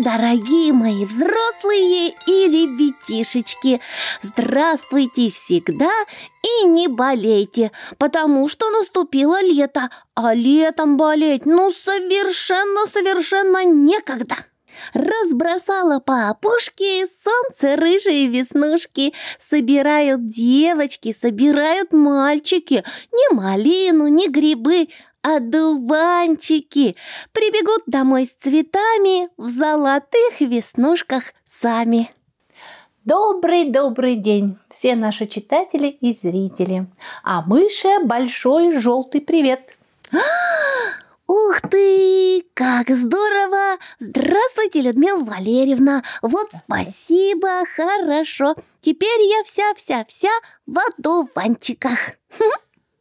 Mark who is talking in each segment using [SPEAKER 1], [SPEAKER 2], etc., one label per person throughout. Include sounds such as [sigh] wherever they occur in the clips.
[SPEAKER 1] дорогие мои взрослые и ребятишечки! Здравствуйте всегда и не болейте, потому что наступило лето, а летом болеть ну совершенно-совершенно некогда! Разбросала по опушке солнце рыжие веснушки. Собирают девочки, собирают мальчики. Ни малину, ни грибы, одуванчики прибегут домой с цветами в золотых веснушках сами. Добрый-добрый день, все наши читатели и зрители. А мыше большой желтый привет. [gasps] Ух ты, как здорово! Здравствуйте, Людмила Валерьевна. Вот спасибо, хорошо. Теперь я вся-вся-вся в одуванчиках. [laughs]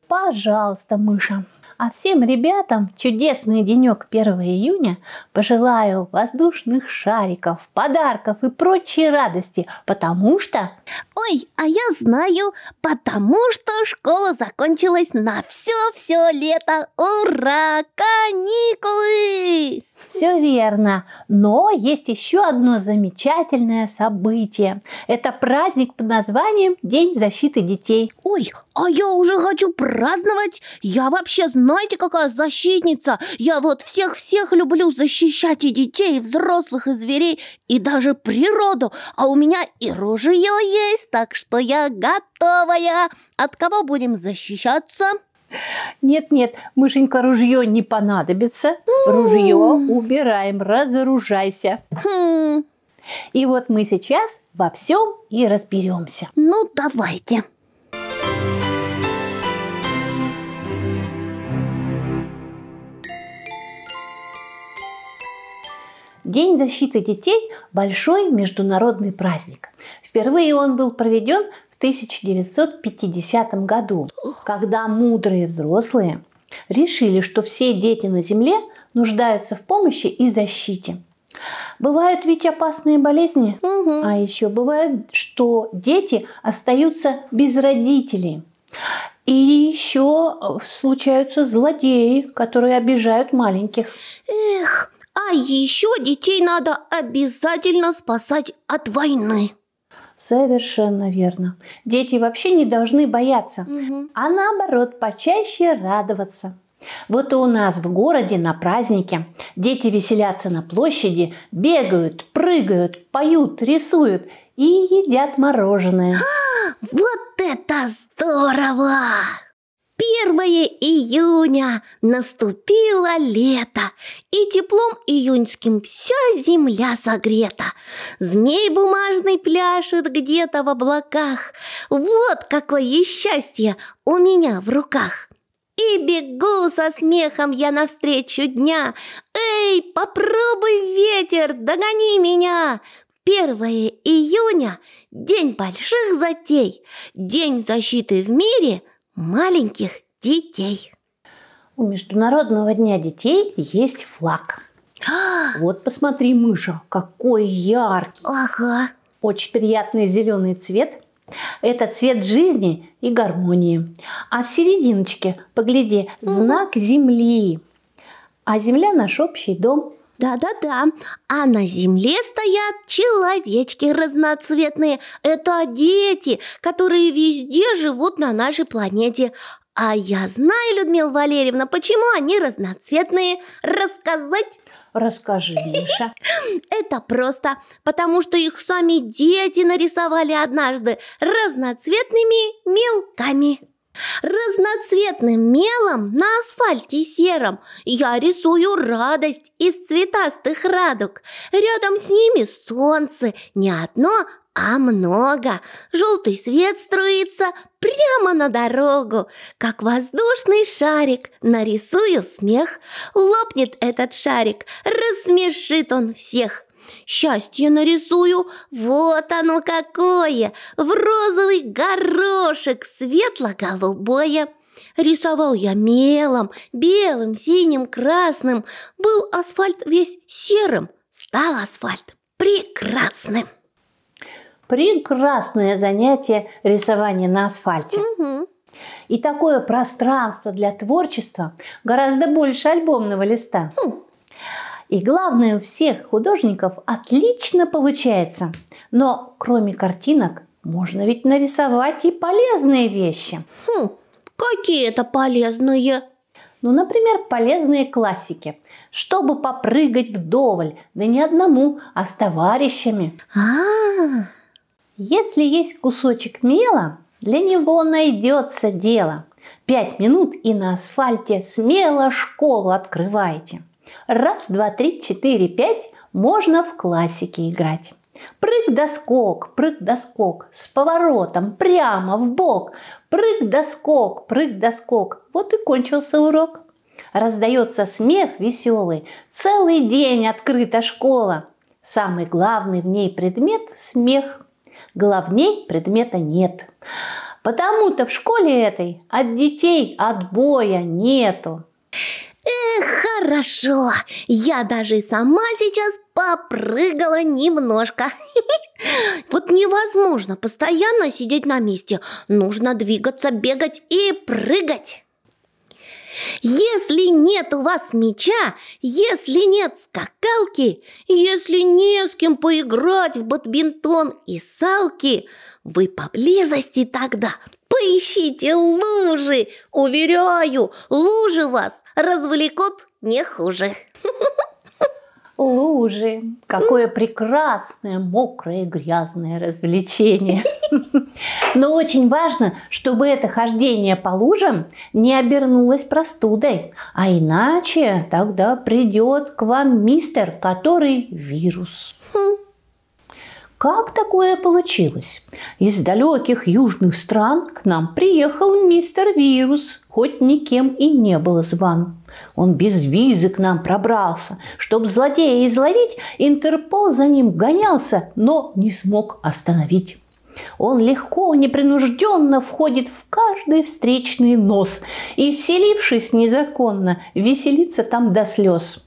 [SPEAKER 1] Пожалуйста, мыша, а всем ребятам чудесный денек 1 июня пожелаю воздушных шариков, подарков и прочей радости, потому что... Ой, а я знаю, потому что школа закончилась на все-все лето. Ура! Каникулы! Все верно. Но есть еще одно замечательное событие. Это праздник под названием День защиты детей. Ой, а я уже хочу праздновать. Я вообще, знаете, какая защитница. Я вот всех-всех люблю защищать и детей, и взрослых, и зверей, и даже природу. А у меня и ружье есть, так что я готовая. От кого будем защищаться? Нет-нет, мышенька, ружье не понадобится. Ружье убираем, разоружайся. Хм. И вот мы сейчас во всем и разберемся. Ну, давайте. День защиты детей – большой международный праздник. Впервые он был проведен в 1950 году, когда мудрые взрослые решили, что все дети на Земле нуждаются в помощи и защите. Бывают ведь опасные болезни, угу. а еще бывает, что дети остаются без родителей. И еще э, случаются злодеи, которые обижают маленьких. Эх, а еще детей надо обязательно спасать от войны. Совершенно верно. Дети вообще не должны бояться, угу. а наоборот, почаще радоваться. Вот и у нас в городе на празднике дети веселятся на площади, бегают, прыгают, поют, рисуют и едят мороженое. А, [gasps] вот это здорово! Первое июня наступило лето, и теплом июньским вся земля согрета. Змей бумажный пляшет где-то в облаках. Вот какое счастье у меня в руках. И бегу со смехом я навстречу дня. Эй, попробуй ветер, догони меня! Первое июня – день больших затей, день защиты в мире – маленьких детей. У Международного дня детей есть флаг. А! вот посмотри, мыша, какой яркий. Ага. Очень приятный зеленый цвет. Это цвет жизни и гармонии. А в серединочке, погляди, знак Земли. А Земля наш общий дом. Да-да-да, а на земле стоят человечки разноцветные. Это дети, которые везде живут на нашей планете. А я знаю, Людмила Валерьевна, почему они разноцветные. Рассказать? Расскажи, Миша. [laughs] Это просто, потому что их сами дети нарисовали однажды разноцветными мелками. Разноцветным мелом на асфальте сером я рисую радость из цветастых радуг. Рядом с ними солнце, не одно, а много. Желтый свет струится прямо на дорогу, как воздушный шарик. Нарисую смех, лопнет этот шарик, рассмешит он всех. Счастье нарисую, вот оно какое, в розовый горошек светло-голубое. Рисовал я мелом, белым, синим, красным. Был асфальт весь серым, стал асфальт прекрасным. Прекрасное занятие рисование на асфальте. Угу. И такое пространство для творчества гораздо больше альбомного листа. Хм. И главное, у всех художников отлично получается. Но кроме картинок, можно ведь нарисовать и полезные вещи. Хм, какие это полезные? Ну, например, полезные классики. Чтобы попрыгать вдоволь, да не одному, а с товарищами. А, -а, -а. Если есть кусочек мела, для него найдется дело. Пять минут и на асфальте смело школу открываете. Раз, два, три, четыре, пять можно в классике играть. Прыг да скок, прыг да с поворотом прямо в бок. Прыг да скок, прыг да Вот и кончился урок. Раздается смех веселый, целый день открыта школа. Самый главный в ней предмет – смех. Главней предмета нет. Потому-то в школе этой от детей отбоя нету. Эх, хорошо, я даже и сама сейчас попрыгала немножко. [laughs] Вот невозможно постоянно сидеть на месте. Нужно двигаться, бегать и прыгать. Если нет у вас мяча, если нет скакалки, если не с кем поиграть в бадминтон и салки, вы поблизости тогда – Поищите лужи! Уверяю, лужи вас развлекут не хуже. Лужи. Какое прекрасное, мокрое, грязное развлечение. Но очень важно, чтобы это хождение по лужам не обернулось простудой. А иначе тогда придет к вам мистер, который вирус. Хм. Как такое получилось? Из далеких южных стран к нам приехал мистер Вирус, хоть никем и не был зван. Он без визы к нам пробрался. чтобы злодея изловить, Интерпол за ним гонялся, но не смог остановить. Он легко, непринужденно входит в каждый встречный нос и, вселившись незаконно, веселится там до слез.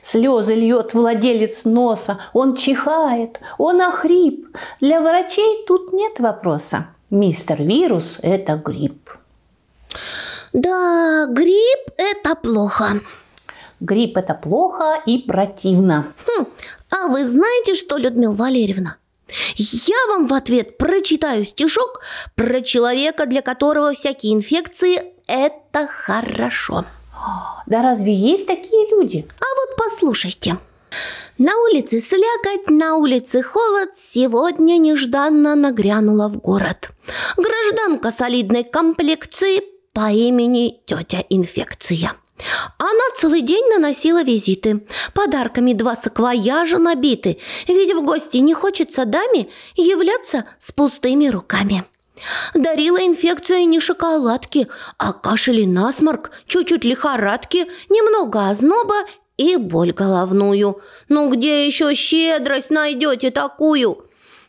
[SPEAKER 1] Слезы льет владелец носа, он чихает, он охрип. Для врачей тут нет вопроса. Мистер Вирус – это грипп. Да, грипп – это плохо. Грипп – это плохо и противно. Хм, а вы знаете что, Людмила Валерьевна? Я вам в ответ прочитаю стишок про человека, для которого всякие инфекции – это хорошо. Да разве есть такие люди? А вот послушайте. На улице слякоть, на улице холод, сегодня нежданно нагрянула в город. Гражданка солидной комплекции по имени тетя инфекция. Она целый день наносила визиты. Подарками два саквояжа набиты, ведь в гости не хочется даме являться с пустыми руками. Дарила инфекцию не шоколадки, а кашель и насморк, чуть-чуть лихорадки, немного озноба и боль головную. Ну где еще щедрость найдете такую?»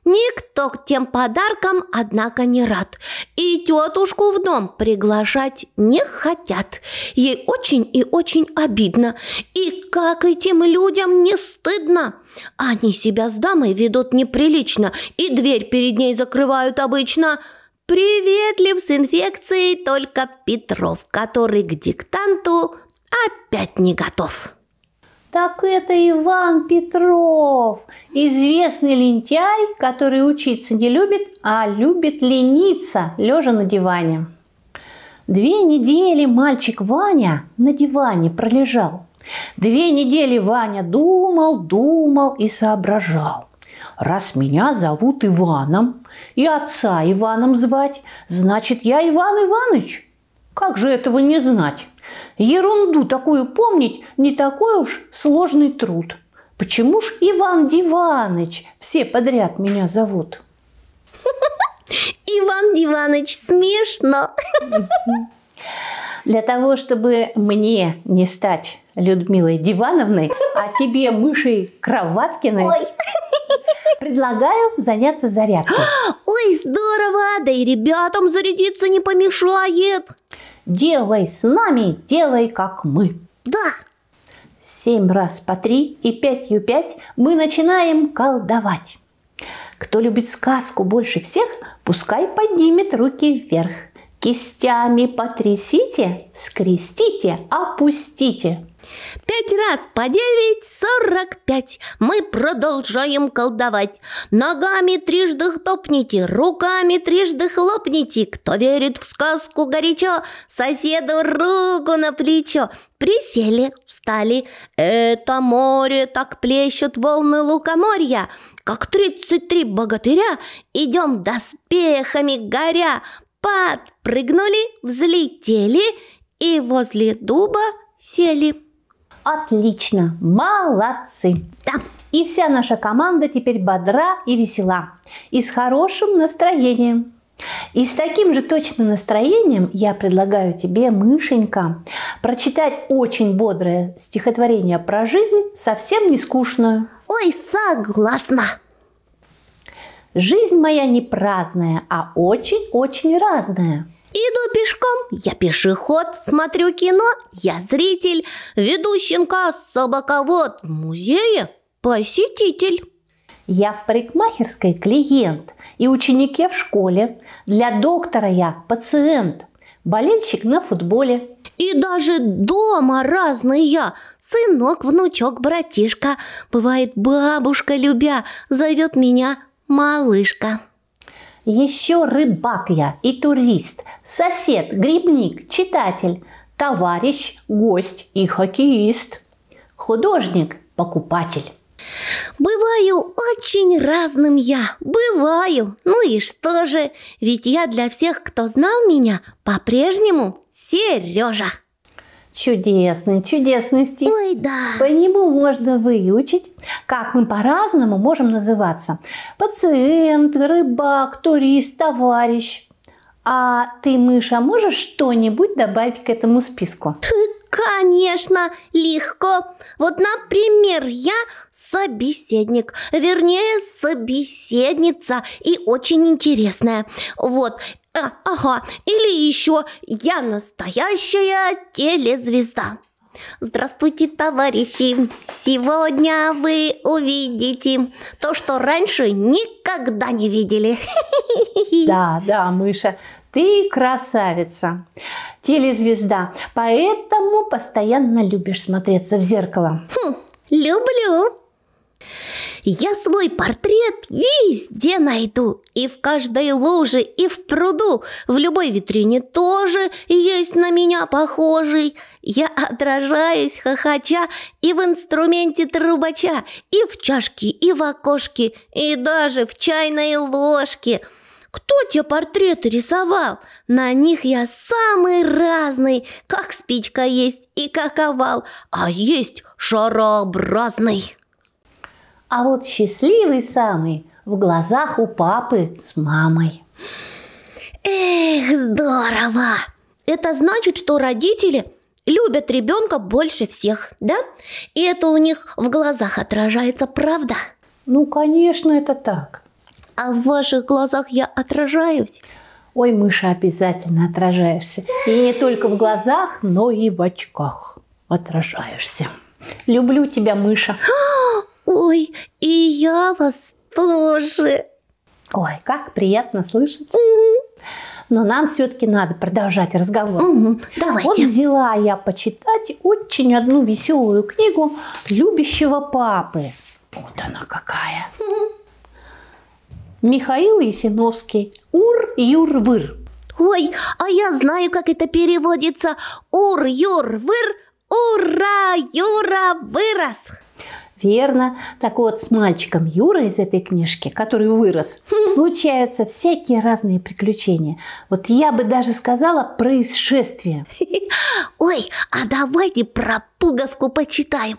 [SPEAKER 1] Никто к тем подаркам, однако, не рад. И тетушку в дом приглашать не хотят. Ей очень и очень обидно. И как этим людям не стыдно. Они себя с дамой ведут неприлично, и дверь перед ней закрывают обычно – Приветлив с инфекцией только Петров, который к диктанту опять не готов. Так это Иван Петров, известный лентяй, который учиться не любит, а любит лениться, лежа на диване. Две недели мальчик Ваня на диване пролежал. Две недели Ваня думал, думал и соображал раз меня зовут Иваном, и отца Иваном звать, значит, я Иван Иваныч. Как же этого не знать? Ерунду такую помнить не такой уж сложный труд. Почему ж Иван Диваныч все подряд меня зовут? Иван Диваныч, смешно. Для того, чтобы мне не стать Людмилой Дивановной, а тебе мышей Кроваткиной... Ой. Предлагаю заняться зарядкой. [gasps] Ой, здорово! Да и ребятам зарядиться не помешает. Делай с нами, делай как мы. Да. Семь раз по три и пятью пять мы начинаем колдовать. Кто любит сказку больше всех, пускай поднимет руки вверх. Кистями потрясите, скрестите, опустите. Пять раз по девять сорок пять. Мы продолжаем колдовать. Ногами трижды топните, руками трижды хлопните. Кто верит в сказку горячо, соседу руку на плечо. Присели, встали. Это море так плещут волны лукоморья. Как тридцать три богатыря идем доспехами горя. Подпрыгнули, взлетели и возле дуба сели. Отлично! Молодцы! Да. И вся наша команда теперь бодра и весела. И с хорошим настроением. И с таким же точным настроением я предлагаю тебе, мышенька, прочитать очень бодрое стихотворение про жизнь, совсем не скучную. Ой, согласна! Жизнь моя не праздная, а очень-очень разная. Иду пешком, я пешеход, смотрю кино, я зритель, веду щенка, собаковод, в музее посетитель. Я в парикмахерской клиент и ученике в школе. Для доктора я пациент, болельщик на футболе. И даже дома разные я. Сынок, внучок, братишка. Бывает, бабушка любя зовет меня малышка. Еще рыбак я и турист, сосед, грибник, читатель, товарищ, гость и хоккеист, художник, покупатель. Бываю очень разным я, бываю. Ну и что же, ведь я для всех, кто знал меня, по-прежнему Сережа. Чудесный, чудесный стих. Ой, да. По нему можно выучить, как мы по-разному можем называться. Пациент, рыбак, турист, товарищ. А ты, мыша, можешь что-нибудь добавить к этому списку? Конечно, легко. Вот, например, я собеседник, вернее, собеседница и очень интересная. Вот, а, ага, или еще «Я настоящая телезвезда». Здравствуйте, товарищи! Сегодня вы увидите то, что раньше никогда не видели. [laughs] Да, да, Мыша, ты красавица, телезвезда, поэтому постоянно любишь смотреться в зеркало. Хм, люблю. Я свой портрет везде найду, и в каждой луже, и в пруду, в любой витрине тоже есть на меня похожий. Я отражаюсь хохоча и в инструменте трубача, и в чашке, и в окошке, и даже в чайной ложке. Кто те портреты рисовал? На них я самый разный, как спичка есть и как овал, а есть шарообразный а вот счастливый самый в глазах у папы с мамой. Эх, здорово! Это значит, что родители любят ребенка больше всех, да? И это у них в глазах отражается, правда? Ну, конечно, это так. А в ваших глазах я отражаюсь? Ой, мыша, обязательно отражаешься. И не только в глазах, но и в очках отражаешься. Люблю тебя, мыша. А, Ой, и я вас тоже. Ой, как приятно слышать. Но нам все-таки надо продолжать разговор. Угу, давайте. Вот взяла я почитать очень одну веселую книгу любящего папы. Вот она какая. Михаил Есиновский. Ур-юр-выр. Ой, а я знаю, как это переводится. Ур-юр-выр. Ура, Юра, вырос! Верно. Так вот, с мальчиком Юра из этой книжки, который вырос, хм. случаются всякие разные приключения. Вот я бы даже сказала происшествия. [laughs] Ой, а давайте про пуговку почитаем.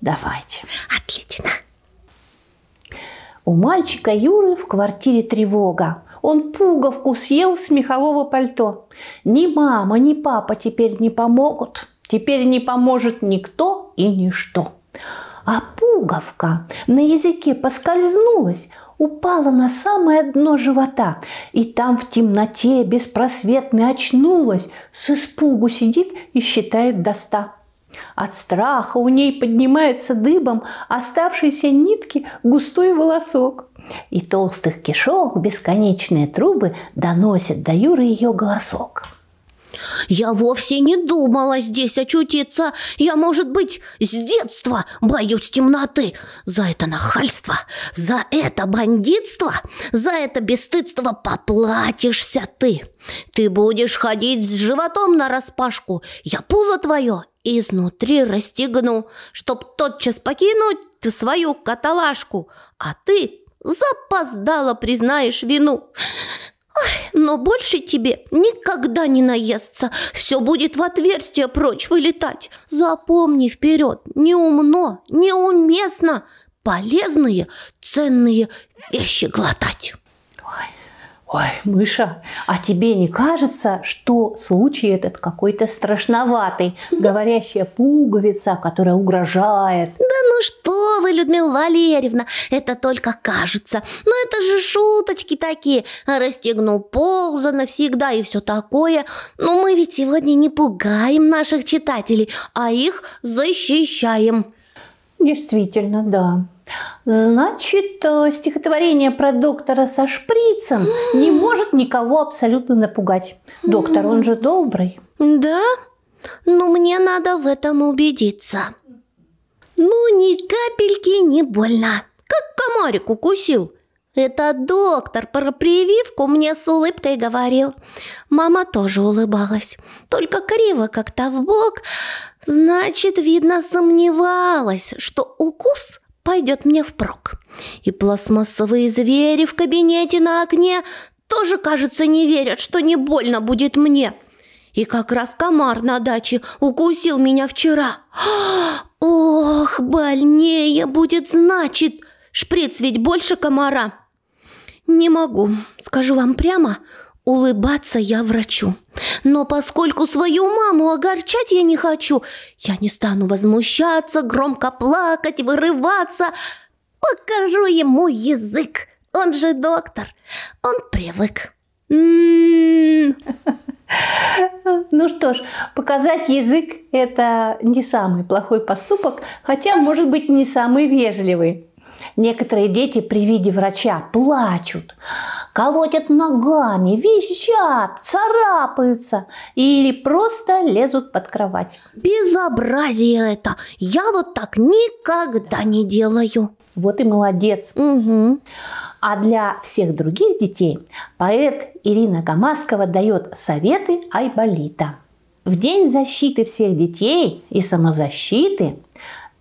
[SPEAKER 1] Давайте. Отлично. У мальчика Юры в квартире тревога. Он пуговку съел с мехового пальто. Ни мама, ни папа теперь не помогут. Теперь не поможет никто, и ничто. А пуговка на языке поскользнулась, упала на самое дно живота, и там в темноте беспросветной очнулась, с испугу сидит и считает до ста. От страха у ней поднимается дыбом оставшиеся нитки густой волосок. И толстых кишок бесконечные трубы доносят до Юры ее голосок. Я вовсе не думала здесь очутиться. Я, может быть, с детства боюсь темноты. За это нахальство, за это бандитство, за это бесстыдство поплатишься ты. Ты будешь ходить с животом на распашку. Я пузо твое изнутри расстегну, чтоб тотчас покинуть свою каталажку, а ты запоздала признаешь вину. Ой, но больше тебе никогда не наестся. Все будет в отверстие прочь вылетать. Запомни вперед, неумно, неуместно полезные, ценные вещи глотать. Ой. Ой, Мыша, а тебе не кажется, что случай этот какой-то страшноватый? Говорящая пуговица, которая угрожает. Да ну что вы, Людмила Валерьевна, это только кажется. Но ну это же шуточки такие. расстегну полза навсегда и все такое. Но мы ведь сегодня не пугаем наших читателей, а их защищаем. Действительно, да. Значит, э, стихотворение про доктора со шприцем не может никого абсолютно напугать. Доктор, он же добрый. Да? Но ну, мне надо в этом убедиться. Ну, ни капельки не больно. Как комарик укусил. Это доктор про прививку мне с улыбкой говорил. Мама тоже улыбалась, только криво как-то в бок. Значит, видно, сомневалась, что укус пойдет мне впрок. И пластмассовые звери в кабинете на окне тоже, кажется, не верят, что не больно будет мне. И как раз комар на даче укусил меня вчера. [gasps] Ох, больнее будет, значит. Шприц ведь больше комара. Не могу, скажу вам прямо, Улыбаться я врачу. Но поскольку свою маму огорчать я не хочу, я не стану возмущаться, громко плакать, вырываться. Покажу ему язык. Он же доктор. Он привык. М-м-м. Ну что ж, показать язык – это не самый плохой поступок, хотя, может быть, не самый вежливый. Некоторые дети при виде врача плачут, колотят ногами, визжат, царапаются или просто лезут под кровать. Безобразие это! Я вот так никогда не делаю. Вот и молодец. Угу. А для всех других детей поэт Ирина Гамаскова дает советы Айболита. В День защиты всех детей и самозащиты –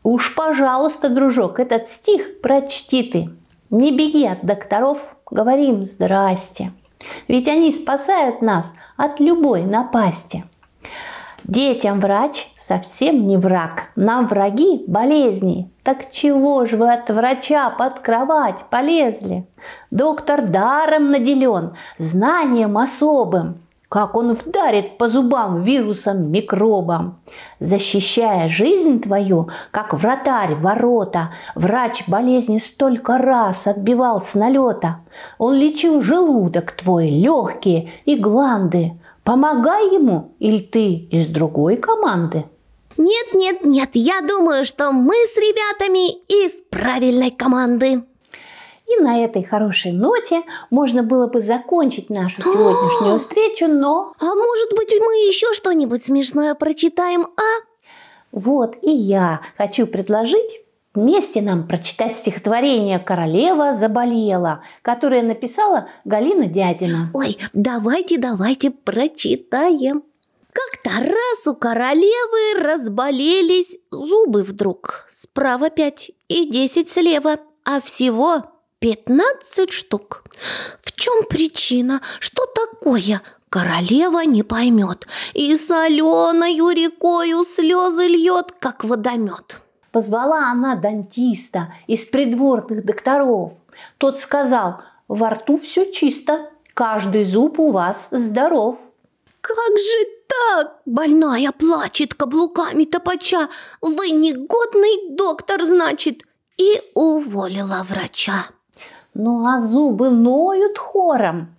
[SPEAKER 1] Уж, пожалуйста, дружок, этот стих прочти ты. Не беги от докторов, говорим, «здрасте». Ведь они спасают нас от любой напасти. Детям врач совсем не враг. Нам враги болезни. Так чего же вы от врача под кровать полезли? Доктор даром наделен, знанием особым как он вдарит по зубам вирусам, микробам, защищая жизнь твою, как вратарь ворота, врач болезни столько раз отбивал с налета. Он лечил желудок твой, легкие и гланды. Помогай ему или ты из другой команды? Нет, нет, нет, я думаю, что мы с ребятами из правильной команды. И на этой хорошей ноте можно было бы закончить нашу а! сегодняшнюю встречу, но... А может быть мы еще что-нибудь смешное прочитаем, а? Вот и я хочу предложить вместе нам прочитать стихотворение «Королева заболела», которое написала Галина Дядина. Ой, давайте, давайте прочитаем. Как-то раз у королевы разболелись зубы вдруг. Справа пять и десять слева, а всего Пятнадцать штук. В чем причина? Что такое? Королева не поймет. И соленою рекою слезы льет, как водомет. Позвала она дантиста из придворных докторов. Тот сказал, во рту все чисто, каждый зуб у вас здоров. Как же так? Больная плачет, каблуками топача. Вы негодный доктор, значит, и уволила врача. Ну а зубы ноют хором.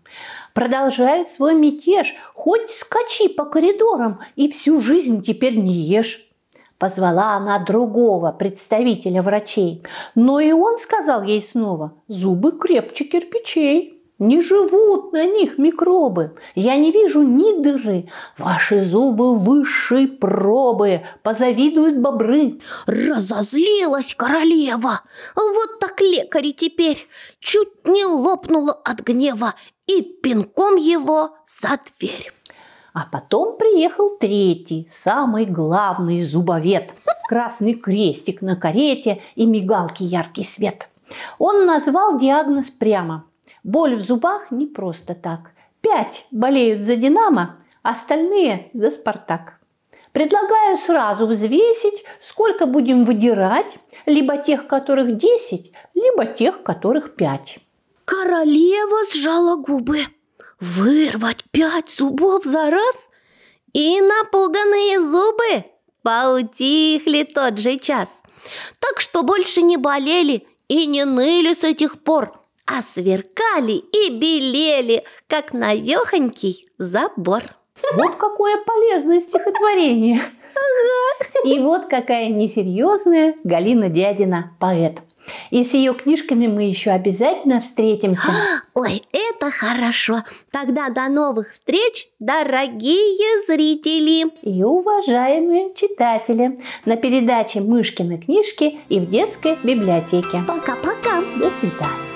[SPEAKER 1] Продолжает свой мятеж. Хоть скачи по коридорам и всю жизнь теперь не ешь. Позвала она другого представителя врачей, но и он сказал ей снова, зубы крепче кирпичей. Не живут на них микробы. Я не вижу ни дыры. Ваши зубы высшей пробы. Позавидуют бобры. Разозлилась королева. Вот так лекари теперь. Чуть не лопнула от гнева. И пинком его за дверь. А потом приехал третий, самый главный зубовед. Красный крестик на карете и мигалки яркий свет. Он назвал диагноз прямо – Боль в зубах не просто так. Пять болеют за «Динамо», остальные за «Спартак». Предлагаю сразу взвесить, сколько будем выдирать, либо тех, которых 10, либо тех, которых 5. Королева сжала губы. Вырвать пять зубов за раз? И напуганные зубы поутихли тот же час. Так что больше не болели и не ныли с этих пор – а сверкали и белели, как навехонький забор. Вот какое полезное стихотворение. Ага. И вот какая несерьезная Галина Дядина, поэт. И с ее книжками мы еще обязательно встретимся. А, ой, это хорошо. Тогда до новых встреч, дорогие зрители. И уважаемые читатели. На передаче «Мышкины книжки» и в детской библиотеке. Пока-пока. До свидания.